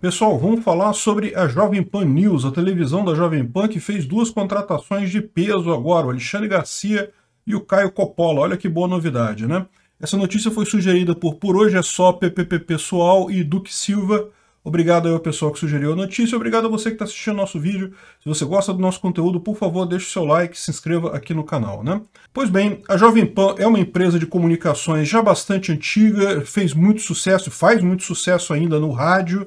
Pessoal, vamos falar sobre a Jovem Pan News, a televisão da Jovem Pan, que fez duas contratações de peso agora, o Alexandre Garcia e o Caio Coppola. Olha que boa novidade, né? Essa notícia foi sugerida por Por Hoje é Só, PPP Pessoal e Duque Silva. Obrigado ao pessoal que sugeriu a notícia, obrigado a você que está assistindo nosso vídeo. Se você gosta do nosso conteúdo, por favor, deixe o seu like e se inscreva aqui no canal, né? Pois bem, a Jovem Pan é uma empresa de comunicações já bastante antiga, fez muito sucesso, faz muito sucesso ainda no rádio,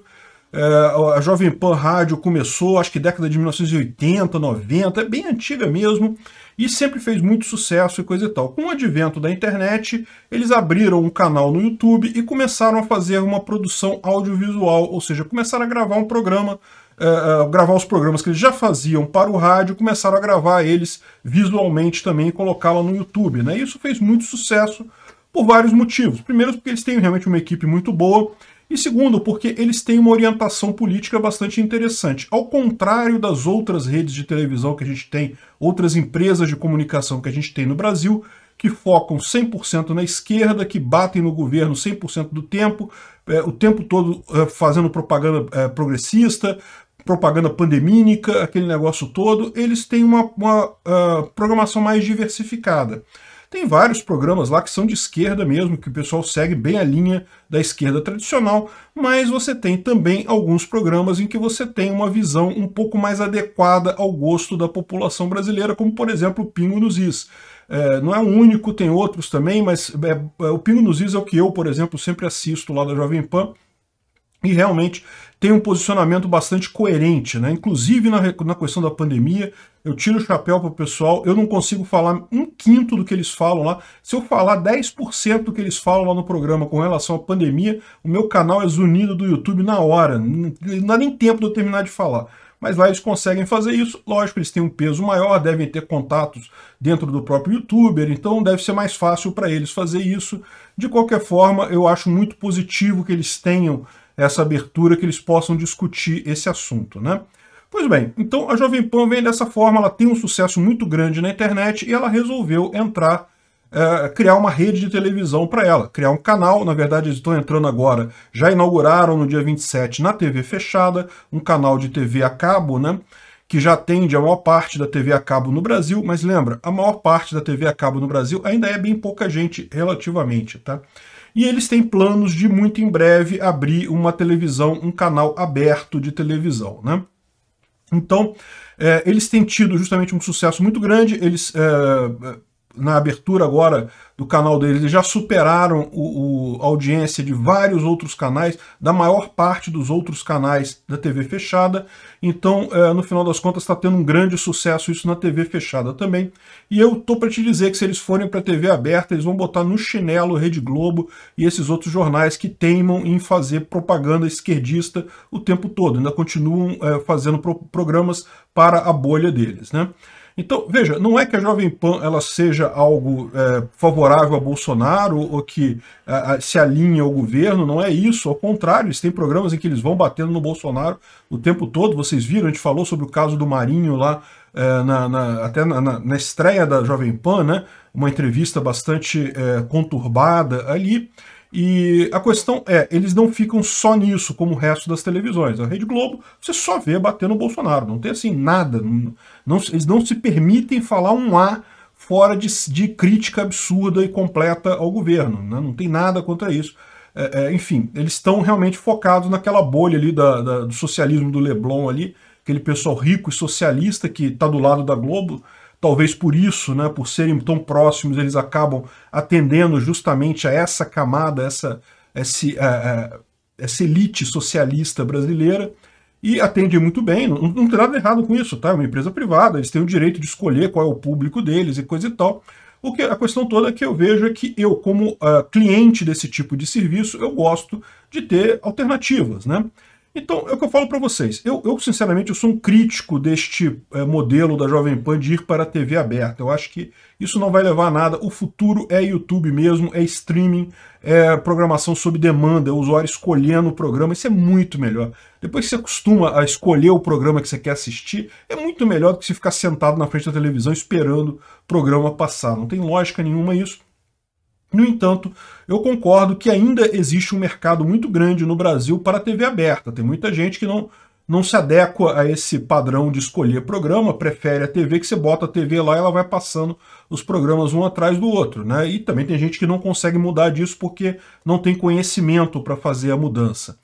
é, a Jovem Pan Rádio começou, acho que década de 1980, 90, é bem antiga mesmo, e sempre fez muito sucesso e coisa e tal. Com o advento da internet, eles abriram um canal no YouTube e começaram a fazer uma produção audiovisual, ou seja, começaram a gravar um programa é, é, gravar os programas que eles já faziam para o rádio, começaram a gravar eles visualmente também e colocá-la no YouTube. Né? Isso fez muito sucesso por vários motivos. Primeiro, porque eles têm realmente uma equipe muito boa e segundo, porque eles têm uma orientação política bastante interessante. Ao contrário das outras redes de televisão que a gente tem, outras empresas de comunicação que a gente tem no Brasil, que focam 100% na esquerda, que batem no governo 100% do tempo, é, o tempo todo é, fazendo propaganda é, progressista, propaganda pandemínica, aquele negócio todo, eles têm uma, uma uh, programação mais diversificada. Tem vários programas lá que são de esquerda mesmo, que o pessoal segue bem a linha da esquerda tradicional, mas você tem também alguns programas em que você tem uma visão um pouco mais adequada ao gosto da população brasileira, como por exemplo o Pingo nos Is. É, não é o único, tem outros também, mas é, é, o Pingo nos Is é o que eu, por exemplo, sempre assisto lá da Jovem Pan, e realmente tem um posicionamento bastante coerente, né? Inclusive na, na questão da pandemia, eu tiro o chapéu para o pessoal, eu não consigo falar um quinto do que eles falam lá. Se eu falar 10% do que eles falam lá no programa com relação à pandemia, o meu canal é zunido do YouTube na hora. Não dá nem tempo de eu terminar de falar. Mas lá eles conseguem fazer isso. Lógico, eles têm um peso maior, devem ter contatos dentro do próprio youtuber, então deve ser mais fácil para eles fazer isso. De qualquer forma, eu acho muito positivo que eles tenham essa abertura, que eles possam discutir esse assunto, né? Pois bem, então a Jovem Pan vem dessa forma, ela tem um sucesso muito grande na internet e ela resolveu entrar é, criar uma rede de televisão para ela, criar um canal. Na verdade, eles estão entrando agora, já inauguraram no dia 27 na TV fechada, um canal de TV a cabo, né? Que já atende a maior parte da TV a cabo no Brasil, mas lembra, a maior parte da TV a cabo no Brasil ainda é bem pouca gente relativamente, tá? E eles têm planos de muito em breve abrir uma televisão, um canal aberto de televisão, né? Então, é, eles têm tido justamente um sucesso muito grande, eles é, na abertura agora do canal deles, eles já superaram o, a audiência de vários outros canais, da maior parte dos outros canais da TV fechada. Então, é, no final das contas, está tendo um grande sucesso isso na TV fechada também. E eu tô para te dizer que se eles forem para a TV aberta, eles vão botar no chinelo Rede Globo e esses outros jornais que teimam em fazer propaganda esquerdista o tempo todo. Ainda continuam é, fazendo pro programas para a bolha deles, né? Então, veja, não é que a Jovem Pan ela seja algo é, favorável a Bolsonaro ou que se alinhe ao governo, não é isso. Ao contrário, eles têm programas em que eles vão batendo no Bolsonaro o tempo todo. Vocês viram, a gente falou sobre o caso do Marinho lá, é, na, na, até na, na, estreia da Jovem Pan, né? uma entrevista bastante é, conturbada ali. E a questão é, eles não ficam só nisso, como o resto das televisões. A Rede Globo, você só vê bater no Bolsonaro, não tem assim nada. Não, não, eles não se permitem falar um A fora de, de crítica absurda e completa ao governo. Né? Não tem nada contra isso. É, é, enfim, eles estão realmente focados naquela bolha ali da, da, do socialismo do Leblon ali, aquele pessoal rico e socialista que está do lado da Globo, Talvez por isso, né, por serem tão próximos, eles acabam atendendo justamente a essa camada, essa, esse, a, é, a, é, essa elite socialista brasileira e atendem muito bem. Não, não tem nada errado com isso, tá? É uma empresa privada, eles têm o direito de escolher qual é o público deles e coisa e tal. O que, a questão toda que eu vejo é que eu, como uh, cliente desse tipo de serviço, eu gosto de ter alternativas, né? Então, é o que eu falo para vocês. Eu, eu, sinceramente, eu sou um crítico deste é, modelo da Jovem Pan de ir para a TV aberta. Eu acho que isso não vai levar a nada. O futuro é YouTube mesmo, é streaming, é programação sob demanda, é o usuário escolhendo o programa. Isso é muito melhor. Depois que você acostuma a escolher o programa que você quer assistir, é muito melhor do que você ficar sentado na frente da televisão esperando o programa passar. Não tem lógica nenhuma isso. No entanto, eu concordo que ainda existe um mercado muito grande no Brasil para a TV aberta. Tem muita gente que não, não se adequa a esse padrão de escolher programa, prefere a TV que você bota a TV lá e ela vai passando os programas um atrás do outro. Né? E também tem gente que não consegue mudar disso porque não tem conhecimento para fazer a mudança.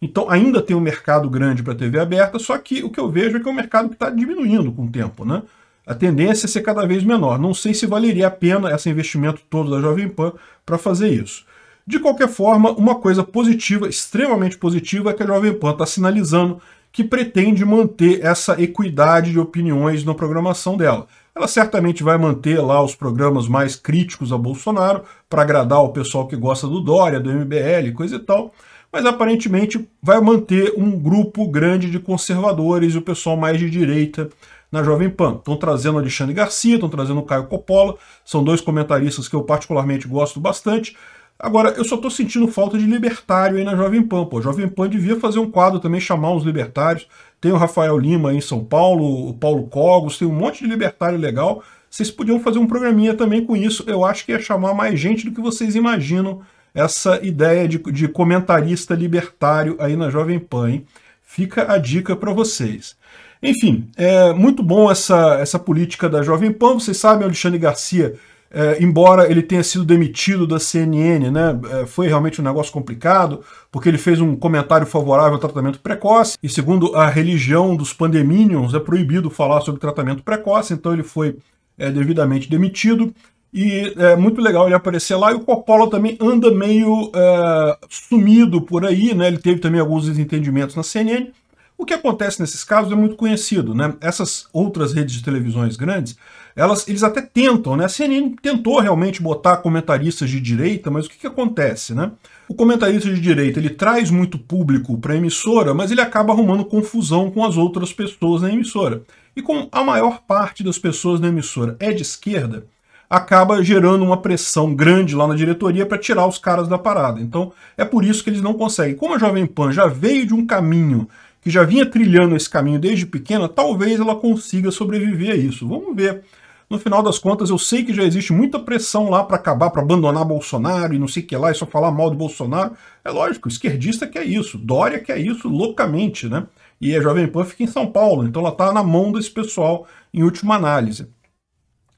Então ainda tem um mercado grande para a TV aberta, só que o que eu vejo é que é um mercado que está diminuindo com o tempo. Né? a tendência é ser cada vez menor. Não sei se valeria a pena esse investimento todo da Jovem Pan para fazer isso. De qualquer forma, uma coisa positiva, extremamente positiva, é que a Jovem Pan está sinalizando que pretende manter essa equidade de opiniões na programação dela. Ela certamente vai manter lá os programas mais críticos a Bolsonaro, para agradar o pessoal que gosta do Dória, do MBL, coisa e tal, mas aparentemente vai manter um grupo grande de conservadores e o pessoal mais de direita na Jovem Pan. Estão trazendo Alexandre Garcia, estão trazendo o Caio Coppola, são dois comentaristas que eu particularmente gosto bastante. Agora, eu só estou sentindo falta de libertário aí na Jovem Pan. Pô, a Jovem Pan devia fazer um quadro também, chamar uns libertários. Tem o Rafael Lima aí em São Paulo, o Paulo Cogos, tem um monte de libertário legal. Vocês podiam fazer um programinha também com isso. Eu acho que ia chamar mais gente do que vocês imaginam essa ideia de, de comentarista libertário aí na Jovem Pan. Hein? Fica a dica para vocês. Enfim, é muito bom essa, essa política da Jovem Pan. Vocês sabem, Alexandre Garcia, é, embora ele tenha sido demitido da CNN, né, é, foi realmente um negócio complicado, porque ele fez um comentário favorável ao tratamento precoce, e segundo a religião dos pandemínios, é proibido falar sobre tratamento precoce, então ele foi é, devidamente demitido. E é muito legal ele aparecer lá. E o Coppola também anda meio é, sumido por aí, né? Ele teve também alguns desentendimentos na CNN. O que acontece nesses casos é muito conhecido, né? Essas outras redes de televisões grandes, elas, eles até tentam, né? A CNN tentou realmente botar comentaristas de direita, mas o que, que acontece, né? O comentarista de direita, ele traz muito público para a emissora, mas ele acaba arrumando confusão com as outras pessoas na emissora. E com a maior parte das pessoas na emissora é de esquerda, acaba gerando uma pressão grande lá na diretoria para tirar os caras da parada. Então, é por isso que eles não conseguem. Como a Jovem Pan já veio de um caminho que já vinha trilhando esse caminho desde pequena, talvez ela consiga sobreviver a isso. Vamos ver. No final das contas, eu sei que já existe muita pressão lá para acabar, para abandonar Bolsonaro e não sei o que lá, e só falar mal de Bolsonaro. É lógico, esquerdista quer isso, Dória quer isso loucamente, né? E a Jovem Pan fica em São Paulo, então ela está na mão desse pessoal em última análise.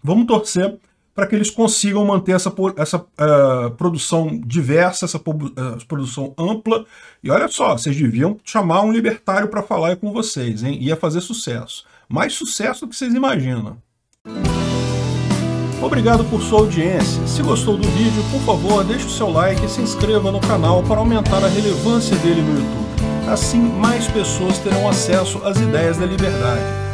Vamos torcer para que eles consigam manter essa, essa uh, produção diversa, essa uh, produção ampla. E olha só, vocês deviam chamar um libertário para falar com vocês, hein? Ia fazer sucesso. Mais sucesso do que vocês imaginam. Obrigado por sua audiência. Se gostou do vídeo, por favor, deixe o seu like e se inscreva no canal para aumentar a relevância dele no YouTube. Assim, mais pessoas terão acesso às ideias da liberdade